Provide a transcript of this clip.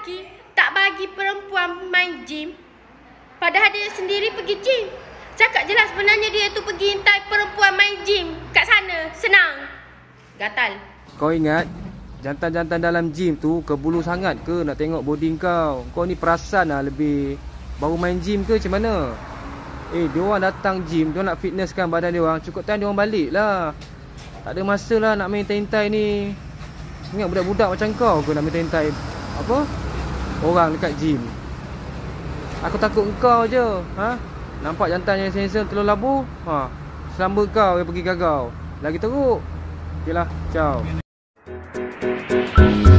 lelaki tak bagi perempuan main gym padahal dia sendiri pergi gym. Cakap jelas sebenarnya dia tu pergi intai perempuan main gym kat sana. Senang. Gatal. Kau ingat jantan-jantan dalam gym tu kebulu sangat ke nak tengok body kau? Kau ni perasan lah lebih baru main gym ke macam mana? Eh, dia orang datang gym, dia nak fitnesskan badan dia orang. Cukup time dia orang balik lah. Tak ada masa lah nak main tintai ni. Ingat budak-budak macam kau ke nak main tintai? Apa? orang dekat gym Aku takut kau je ha? Nampak jantan yang sensor telur labu ha? Selamba kau yang pergi gagau Lagi teruk Okay lah, ciao Thank you.